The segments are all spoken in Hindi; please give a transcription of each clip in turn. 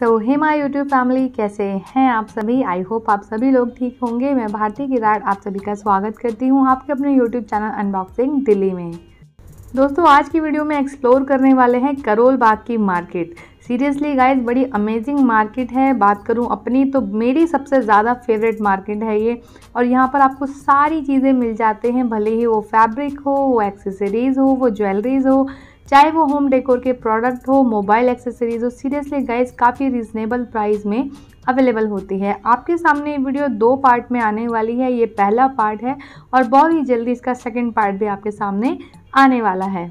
so so, hey my YouTube family कैसे हैं आप सभी आई होप आप सभी लोग ठीक होंगे मैं भारती किराट आप सभी का स्वागत करती हूँ आपके अपने यूट्यूब चैनल अनबॉक्सिंग दिल्ली में दोस्तों आज की वीडियो में एक्सप्लोर करने वाले हैं करोल बाग की मार्केट सीरियसली गाइज बड़ी अमेजिंग मार्केट है बात करूँ अपनी तो मेरी सबसे ज़्यादा फेवरेट मार्केट है ये और यहाँ पर आपको सारी चीज़ें मिल जाते हैं भले ही वो फैब्रिक हो वो एक्सेसरीज़ हो वो ज्वेलरीज़ हो चाहे वो होम डेकोर के प्रोडक्ट हो मोबाइल एक्सेसरीज हो सीरियसली गाइज काफ़ी रिजनेबल प्राइस में अवेलेबल होती है आपके सामने ये वीडियो दो पार्ट में आने वाली है ये पहला पार्ट है और बहुत ही जल्दी इसका सेकेंड पार्ट भी आपके सामने आने वाला है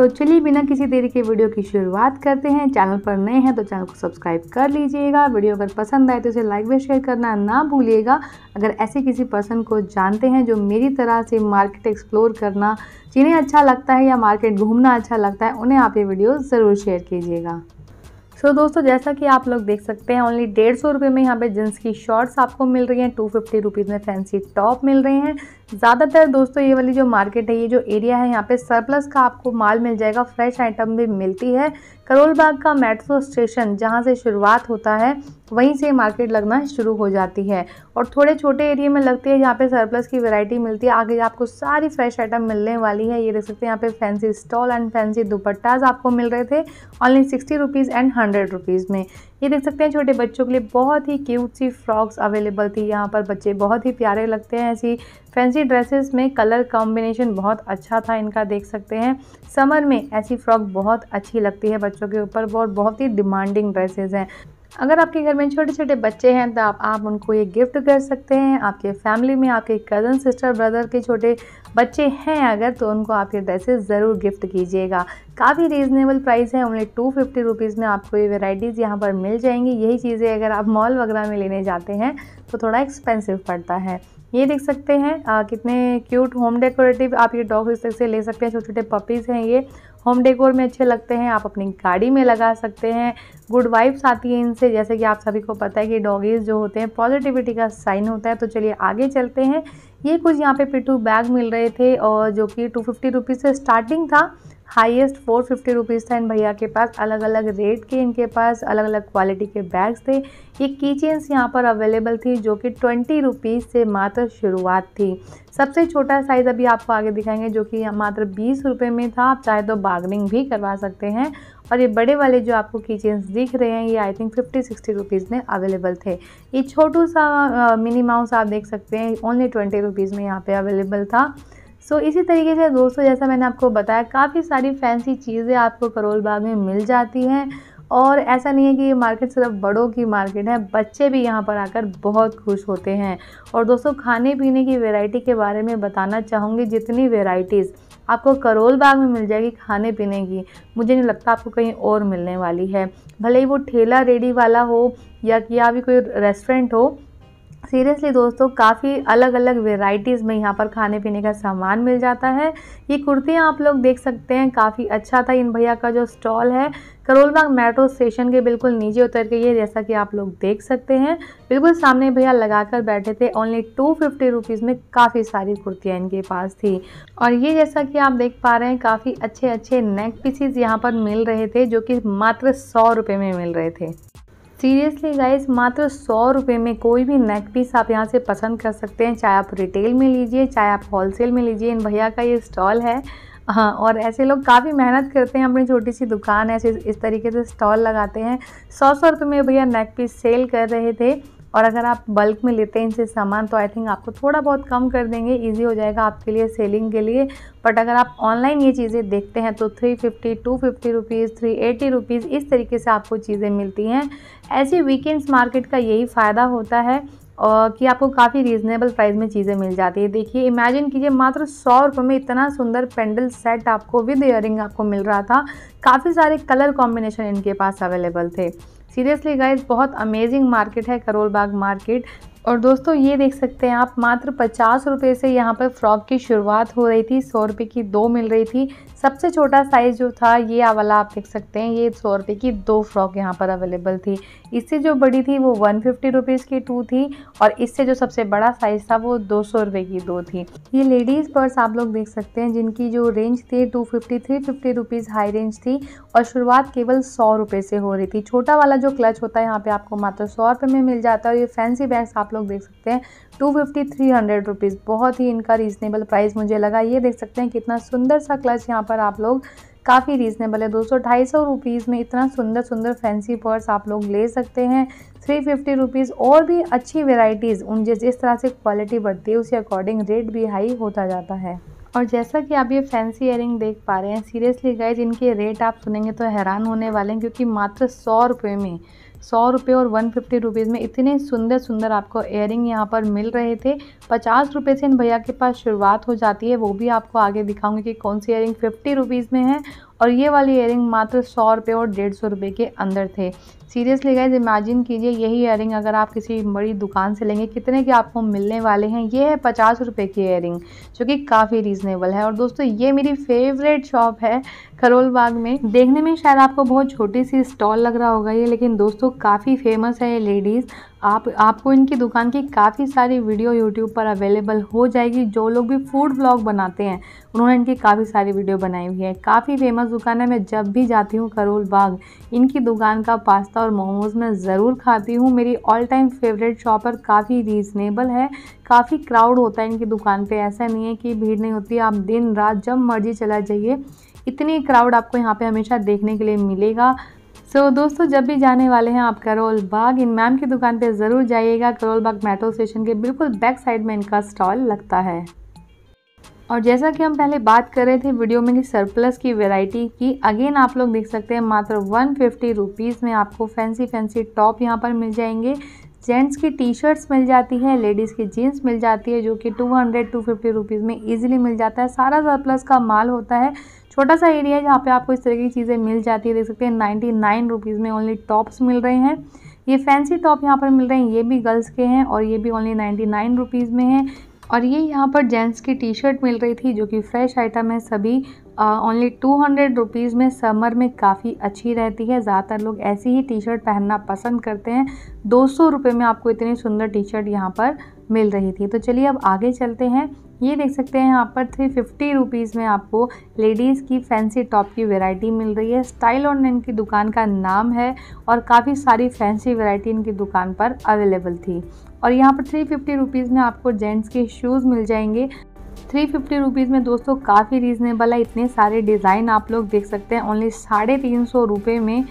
तो चलिए बिना किसी देरी के वीडियो की शुरुआत करते हैं चैनल पर नए हैं तो चैनल को सब्सक्राइब कर लीजिएगा वीडियो अगर पसंद आए तो इसे लाइक व शेयर करना ना भूलिएगा अगर ऐसे किसी पर्सन को जानते हैं जो मेरी तरह से मार्केट एक्सप्लोर करना जिन्हें अच्छा लगता है या मार्केट घूमना अच्छा लगता है उन्हें आप ये वीडियो ज़रूर शेयर कीजिएगा सो so, दोस्तों जैसा कि आप लोग देख सकते हैं ओनली डेढ़ सौ रुपये में यहाँ पे जींस की शॉर्ट्स आपको मिल रही हैं टू फिफ्टी रुपीज़ में फैंसी टॉप मिल रहे हैं ज़्यादातर दोस्तों ये वाली जो मार्केट है ये जो एरिया है यहाँ पे सरप्लस का आपको माल मिल जाएगा फ्रेश आइटम भी मिलती है करोल बाग का मेट्रो स्टेशन जहाँ से शुरुआत होता है वहीं से मार्केट लगना शुरू हो जाती है और थोड़े छोटे एरिया में लगती है जहाँ पे सरप्लस की वैरायटी मिलती है आगे आपको सारी फ्रेश आइटम मिलने वाली है ये देख सकते हैं यहाँ पे fancy stole and fancy dupattas आपको मिल रहे थे only sixty rupees and hundred rupees में ये देख सकते हैं छोटे बच्चों के लिए बहुत ही क्यूट सी फ्रॉक्स अवेलेबल थी यहाँ पर बच्चे बहुत ही प्यारे लगते हैं ऐसी फैंसी ड्रेसेस में कलर कॉम्बिनेशन बहुत अच्छा था इनका देख सकते हैं समर में ऐसी फ्रॉक बहुत अच्छी लगती है बच्चों के ऊपर और बहुत ही डिमांडिंग ड्रेसेस हैं अगर आपके घर में छोटे छोटे बच्चे हैं तो आप, आप उनको ये गिफ्ट कर सकते हैं आपके फैमिली में आपके कज़न सिस्टर ब्रदर के छोटे बच्चे हैं अगर तो उनको आप ये ड्रेसेस ज़रूर गिफ्ट कीजिएगा काफ़ी रीज़नेबल प्राइस है ओनली टू फिफ्टी रुपीज़ में आपको ये वेराइटीज़ यहाँ पर मिल जाएंगी यही चीज़ें अगर आप मॉल वगैरह में लेने जाते हैं तो थोड़ा एक्सपेंसिव पड़ता है ये देख सकते हैं आ, कितने क्यूट होम डेकोरेटिव आप ये डॉग इस तरह से ले सकते हैं छोटे छोटे पपीज़ हैं ये होम डेकोर में अच्छे लगते हैं आप अपनी गाड़ी में लगा सकते हैं गुड वाइब्स आती है इनसे जैसे कि आप सभी को पता है कि डॉगीज़ जो होते हैं पॉजिटिविटी का साइन होता है तो चलिए आगे चलते हैं ये कुछ यहाँ पे पिटू बैग मिल रहे थे और जो कि टू फिफ्टी रुपीज़ से स्टार्टिंग था हाईएस्ट फोर फिफ्टी रुपीज़ था इन भैया के पास अलग अलग रेट के इनके पास अलग अलग क्वालिटी के बैग्स थे ये की चेन्स यहाँ पर अवेलेबल थी जो कि ट्वेंटी रुपीज़ से मात्र शुरुआत थी सबसे छोटा साइज़ अभी आपको आगे दिखाएंगे जो कि मात्र बीस रुपये में था आप चाहे तो बार्गनिंग भी करवा सकते हैं और ये बड़े वाले जो आपको किचन्स दिख रहे हैं ये I think fifty sixty rupees में अवेलेबल थे ये छोटू सा मिनी माउस आप देख सकते हैं ओनली ट्वेंटी रुपीज़ में यहाँ पर अवेलेबल था सो so, इसी तरीके से दोस्तों जैसा मैंने आपको बताया काफ़ी सारी फैंसी चीज़ें आपको करोल बाग में मिल जाती हैं और ऐसा नहीं है कि ये मार्केट सिर्फ बड़ों की मार्केट है बच्चे भी यहाँ पर आकर बहुत खुश होते हैं और दोस्तों खाने पीने की वैरायटी के बारे में बताना चाहूँगी जितनी वेराइटीज़ आपको करोल बाग में मिल जाएगी खाने पीने की मुझे नहीं लगता आपको कहीं और मिलने वाली है भले ही वो ठेला रेडी वाला हो या कि या भी कोई रेस्टोरेंट हो सीरियसली दोस्तों काफ़ी अलग अलग वेराइटीज़ में यहाँ पर खाने पीने का सामान मिल जाता है ये कुर्तियाँ आप लोग देख सकते हैं काफ़ी अच्छा था इन भैया का जो स्टॉल है करोलबाग मेट्रो स्टेशन के बिल्कुल नीचे उतर के ये जैसा कि आप लोग देख सकते हैं बिल्कुल सामने भैया लगा कर बैठे थे ओनली टू फिफ्टी रुपीज़ में काफ़ी सारी कुर्तियाँ इनके पास थी और ये जैसा कि आप देख पा रहे हैं काफ़ी अच्छे अच्छे नेक पीसीज यहाँ पर मिल रहे थे जो कि मात्र सौ रुपये में मिल रहे थे सीरियसली गाइस मात्र सौ रुपये में कोई भी नेक पीस आप यहाँ से पसंद कर सकते हैं चाहे आप रिटेल में लीजिए चाहे आप होलसेल में लीजिए इन भैया का ये स्टॉल है हाँ और ऐसे लोग काफ़ी मेहनत करते हैं अपनी छोटी सी दुकान ऐसे इस तरीके से स्टॉल लगाते हैं सौ सौ रुपये में भैया नेक पीस सेल कर रहे थे और अगर आप बल्क में लेते हैं इनसे सामान तो आई थिंक आपको थोड़ा बहुत कम कर देंगे इजी हो जाएगा आपके लिए सेलिंग के लिए बट अगर आप ऑनलाइन ये चीज़ें देखते हैं तो three fifty two fifty rupees three eighty rupees इस तरीके से आपको चीज़ें मिलती हैं ऐसे वीकेंड्स मार्केट का यही फ़ायदा होता है और कि आपको काफ़ी रीज़नेबल प्राइस में चीज़ें मिल जाती है देखिए इमेजिन कीजिए मात्र सौ रुपये में इतना सुंदर पेंडल सेट आपको विद ईयरिंग आपको मिल रहा था काफ़ी सारे कलर कॉम्बिनेशन इनके पास अवेलेबल थे सीरियसली गाइज बहुत अमेजिंग मार्केट है करोल बाग मार्केट और दोस्तों ये देख सकते हैं आप मात्र पचास रुपये से यहाँ पर फ्रॉक की शुरुआत हो रही थी सौ रुपये की दो मिल रही थी सबसे छोटा साइज़ जो था ये वाला आप देख सकते हैं ये सौ रुपये की दो फ्रॉक यहाँ पर अवेलेबल थी इससे जो बड़ी थी वो वन फिफ्टी रुपीज़ की टू थी और इससे जो सबसे बड़ा साइज़ था वो दो सौ रुपये की दो थी ये लेडीज़ पर्स आप लोग देख सकते हैं जिनकी जो रेंज थी two fifty three fifty rupees high range थी और शुरुआत केवल सौ रुपये से हो रही थी छोटा वाला जो क्लच होता है यहाँ पर आपको मात्र सौ रुपये में मिल जाता है और ये फैंसी बैग्स आप आप लोग देख सकते हैं two fifty three hundred rupees बहुत ही इनका रीज़नेबल प्राइस मुझे लगा ये देख सकते हैं कितना सुंदर सा क्लच यहाँ पर आप लोग काफ़ी रीज़नेबल है दो सौ ढाई सौ रुपीज़ में इतना सुंदर सुंदर फैंसी पर्स आप लोग ले सकते हैं थ्री फिफ्टी रुपीज़ और भी अच्छी वेराइटीज़ उन जिस तरह से क्वालिटी बढ़ती है उसके अकॉर्डिंग रेट भी हाई होता जाता है और जैसा कि आप ये फैंसी इयरिंग देख पा रहे हैं सीरियसली गए जिनके रेट आप सुनेंगे तो हैरान होने वाले हैं क्योंकि मात्र सौ रुपये में सौ रुपये और वन फिफ्टी रुपीज़ में इतने सुंदर सुंदर आपको एयरिंग यहाँ पर मिल रहे थे पचास रुपये से इन भैया के पास शुरुआत हो जाती है वो भी आपको आगे दिखाऊंगी कि कौन सी एयरिंग फिफ्टी रुपीज़ में है और ये वाली इयर मात्र सौ रुपये और डेढ़ सौ रुपये के अंदर थे सीरियसली गाइज इमेजिन कीजिए यही इयरिंग अगर आप किसी बड़ी दुकान से लेंगे कितने के आपको मिलने वाले हैं ये है पचास रुपये की इयर जो कि काफ़ी रीज़नेबल है और दोस्तों ये मेरी फेवरेट शॉप है खरोल बाग में देखने में शायद आपको बहुत छोटी सी स्टॉल लग रहा होगा ये लेकिन दोस्तों काफ़ी फेमस है ये लेडीज़ आप आपको इनकी दुकान की काफ़ी सारी वीडियो यूट्यूब पर अवेलेबल हो जाएगी जो लोग भी फूड ब्लॉग बनाते हैं उन्होंने इनकी काफ़ी सारी वीडियो बनाई हुई है काफ़ी फेमस दुकान है मैं जब भी जाती हूँ करोल बाग इनकी दुकान का पास्ता और मोमोज़ मैं ज़रूर खाती हूँ मेरी ऑल टाइम फेवरेट शॉप काफ़ी रीज़नेबल है काफ़ी क्राउड होता है इनकी दुकान पर ऐसा नहीं है कि भीड़ नहीं होती आप दिन रात जब मर्जी चला जाइए इतनी क्राउड आपको यहाँ पे हमेशा देखने के लिए मिलेगा सो so, दोस्तों जब भी जाने वाले हैं आप करोल बाग इन मैम की दुकान पे ज़रूर जाइएगा करोल बाग मेट्रो स्टेशन के बिल्कुल बैक साइड में इनका स्टॉल लगता है और जैसा कि हम पहले बात कर रहे थे वीडियो में कि सरप्लस की वैरायटी की अगेन आप लोग देख सकते हैं मात्र वन फिफ्टी रुपीज़ में आपको फैंसी फैंसी टॉप यहाँ पर मिल जाएंगे जेंट्स की टी शर्ट्स मिल जाती है लेडीज़ की जीन्स मिल जाती है जो कि two hundred two fifty rupees में ईजिली मिल जाता है सारा सरप्लस का माल होता है छोटा सा एरिया है जहाँ पे आपको इस तरह की चीज़ें मिल जाती है देख सकते हैं नाइन्टी नाइन रुपीज़ में ओनली टॉप्स मिल रहे हैं ये फैंसी टॉप यहाँ पर मिल रहे हैं ये भी गर्ल्स के हैं और ये भी ओनली नाइन्टी नाइन रुपीज़ में हैं और ये यहाँ पर जेंट्स की टी शर्ट मिल रही थी जो कि फ्रेश आइटम है सभी ओनली टू हंड्रेड रुपीज़ में समर में काफ़ी अच्छी रहती है ज़्यादातर लोग ऐसी ही टी शर्ट पहनना पसंद करते हैं दो सौ रुपये में आपको इतनी सुंदर टी शर्ट यहाँ पर मिल रही थी तो चलिए अब आगे चलते हैं ये देख सकते हैं यहाँ पर थ्री फिफ्टी रुपीज़ में आपको लेडीज़ की फैंसी टॉप की वैरायटी मिल रही है स्टाइल ऑन इनकी दुकान का नाम है और काफ़ी सारी फैंसी वैरायटी इनकी दुकान पर अवेलेबल थी और यहाँ पर थ्री फिफ्टी रुपीज़ में आपको जेंट्स के शूज़ मिल जाएंगे थ्री फिफ्टी रुपीज़ में दोस्तों काफ़ी रीज़नेबल है इतने सारे डिज़ाइन आप लोग देख सकते हैं ओनली साढ़े तीन सौ रुपये में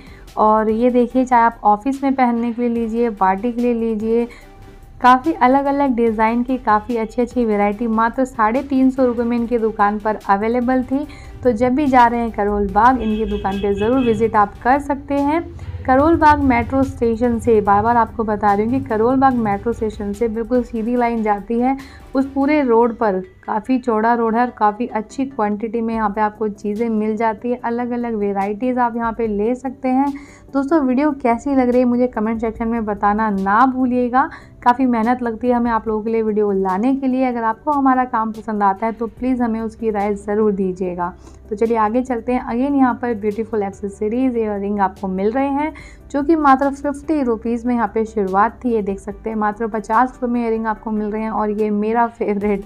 और ये देखिए चाहे आप ऑफिस में पहनने के लिए लीजिए पार्टी के लिए लीजिए काफ़ी अलग अलग डिज़ाइन की काफ़ी अच्छी अच्छी वैरायटी मात्र साढ़े तीन सौ रुपये में इनकी दुकान पर अवेलेबल थी तो जब भी जा रहे हैं करोल बाग इनकी दुकान पे ज़रूर विज़िट आप कर सकते हैं करोल बाग मेट्रो स्टेशन से बार बार आपको बता रही हूँ कि करोल बाग मेट्रो स्टेशन से बिल्कुल सीधी लाइन जाती है उस पूरे रोड पर काफ़ी चौड़ा रोड है और काफ़ी अच्छी क्वांटिटी में यहाँ पे आपको चीज़ें मिल जाती है अलग अलग वेराइटीज़ आप यहाँ पे ले सकते हैं दोस्तों वीडियो कैसी लग रही है मुझे कमेंट सेक्शन में बताना ना भूलिएगा काफ़ी मेहनत लगती है हमें आप लोगों के लिए वीडियो लाने के लिए अगर आपको हमारा काम पसंद आता है तो प्लीज़ हमें उसकी राय ज़रूर दीजिएगा तो चलिए आगे चलते हैं अगेन यहाँ पर ब्यूटीफुल एक्सेसरीज इयर आपको मिल रहे हैं जो कि मात्र फिफ्टी रुपीज़ में यहाँ पे शुरुआत थी ये देख सकते हैं मात्र पचास रुपये में इयर आपको मिल रहे हैं और ये मेरा फेवरेट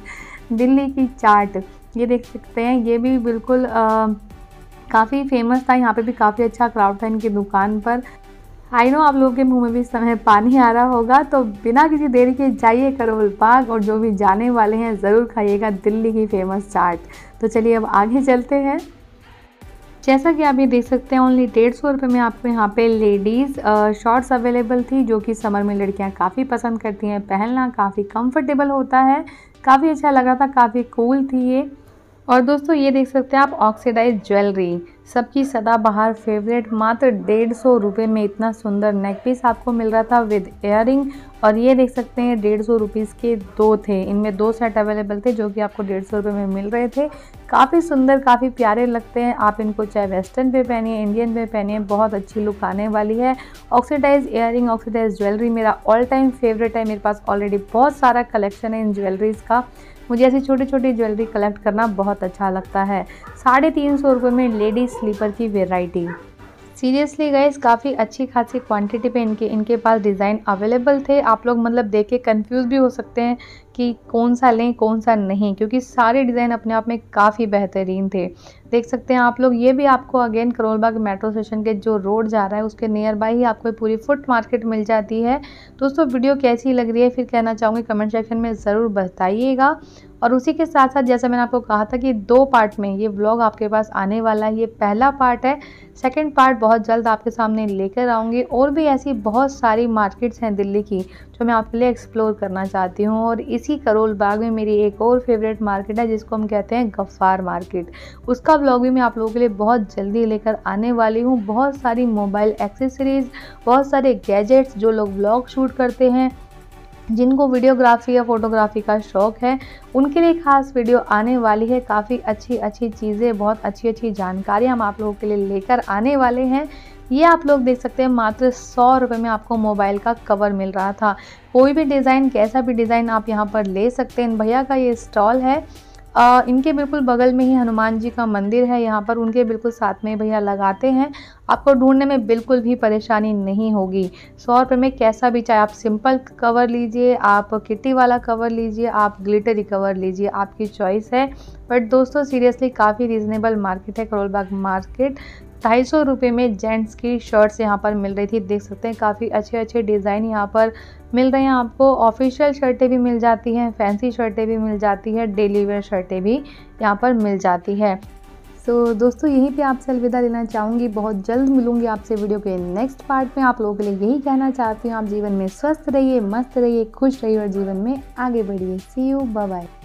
दिल्ली की चाट ये देख सकते हैं ये भी बिल्कुल काफ़ी फेमस था यहाँ पे भी काफ़ी अच्छा क्राउड था इनकी दुकान पर आई नो आप लोगों के मुंह में भी समय पानी आ रहा होगा तो बिना किसी देर के जाइए करोल पाक और जो भी जाने वाले हैं ज़रूर खाइएगा दिल्ली की फेमस चाट तो चलिए अब आगे चलते हैं जैसा कि आप ये देख सकते हैं ओनली डेढ़ सौ रुपये में आपको यहाँ पे लेडीज़ शॉर्ट्स अवेलेबल थी जो कि समर में लड़कियाँ काफ़ी पसंद करती हैं पहनना काफ़ी कंफर्टेबल होता है काफ़ी अच्छा लग रहा था काफ़ी कूल थी ये और दोस्तों ये देख सकते हैं आप ऑक्सीडाइज ज्वेलरी सबकी सदाबहार फेवरेट मात्र डेढ़ सौ रुपये में इतना सुंदर नेक पीस आपको मिल रहा था विद एयरिंग और ये देख सकते हैं डेढ़ सौ रुपीज़ के दो थे इनमें दो सेट अवेलेबल थे जो कि आपको डेढ़ सौ रुपये में मिल रहे थे काफ़ी सुंदर काफ़ी प्यारे लगते हैं आप इनको चाहे वेस्टर्न पे पहनिए इंडियन पे पहनिए बहुत अच्छी लुक आने वाली है ऑक्सीडाइज एयरिंग ऑक्सीडाइज ज्वेलरी मेरा ऑल टाइम फेवरेट है मेरे पास ऑलरेडी बहुत सारा कलेक्शन है इन ज्वेलरीज़ का मुझे ऐसी छोटी छोटी ज्वेलरी कलेक्ट करना बहुत अच्छा लगता है साढ़े तीन सौ रुपये में लेडीज़ स्लीपर की वेराइटी सीरियसली गाइज काफ़ी अच्छी खासी क्वांटिटी पे इनके इनके पास डिज़ाइन अवेलेबल थे आप लोग मतलब देख के कन्फ्यूज़ भी हो सकते हैं कि कौन सा लें कौन सा नहीं क्योंकि सारे डिज़ाइन अपने आप में काफ़ी बेहतरीन थे देख सकते हैं आप लोग ये भी आपको अगेन करोलबाग मेट्रो स्टेशन के जो रोड जा रहा है उसके नियर बाई ही आपको पूरी फुट मार्केट मिल जाती है दोस्तों वीडियो कैसी लग रही है फिर कहना चाहूँगी कमेंट सेक्शन में ज़रूर बताइएगा और उसी के साथ साथ जैसा मैंने आपको कहा था कि दो पार्ट में ये व्लॉग आपके पास आने वाला है ये पहला पार्ट है सेकेंड पार्ट बहुत जल्द आपके सामने लेकर आऊँगी और भी ऐसी बहुत सारी मार्केट्स हैं दिल्ली की जो मैं आपके लिए एक्सप्लोर करना चाहती हूँ और इसी करोल बाग में मेरी एक और फेवरेट मार्केट है जिसको हम कहते हैं गफ्फार मार्केट उसका ब्लॉग भी मैं आप लोगों के लिए बहुत जल्दी लेकर आने वाली हूँ बहुत सारी मोबाइल एक्सेसरीज़ बहुत सारे गैजेट्स जो लोग ब्लॉग शूट करते हैं जिनको वीडियोग्राफी या फ़ोटोग्राफी का शौक़ है उनके लिए खास वीडियो आने वाली है काफ़ी अच्छी अच्छी चीज़ें बहुत अच्छी अच्छी जानकारी हम आप लोगों के लिए लेकर आने वाले हैं ये आप लोग देख सकते हैं मात्र सौ रुपये में आपको मोबाइल का कवर मिल रहा था कोई भी डिज़ाइन कैसा भी डिज़ाइन आप यहाँ पर ले सकते हैं भैया का ये स्टॉल है आ, इनके बिल्कुल बगल में ही हनुमान जी का मंदिर है यहाँ पर उनके बिल्कुल साथ में भैया लगाते हैं आपको ढूंढने में बिल्कुल भी परेशानी नहीं होगी सौ रुपये में कैसा भी चाहे आप सिंपल कवर लीजिए आप किटी वाला कवर लीजिए आप ग्लिटरी कवर लीजिए आपकी चॉइस है बट दोस्तों सीरियसली काफ़ी रीज़नेबल मार्केट है करोलबाग मार्केट ढाई सौ रुपये में जेंट्स की शर्ट्स यहाँ पर मिल रही थी देख सकते हैं काफ़ी अच्छे अच्छे डिज़ाइन यहाँ पर मिल रहे हैं आपको ऑफिशियल शर्टें भी मिल जाती हैं फैंसी शर्टें भी मिल जाती है डेली वेयर शर्टें भी यहाँ पर मिल जाती है सो तो so, दोस्तों यहीं पे आपसे अलविदा लेना चाहूँगी बहुत जल्द मिलूंगी आपसे वीडियो के नेक्स्ट पार्ट में आप लोगों के लिए यही कहना चाहती हूँ आप जीवन में स्वस्थ रहिए मस्त रहिए खुश रहिए और जीवन में आगे बढ़िए सी यू बाय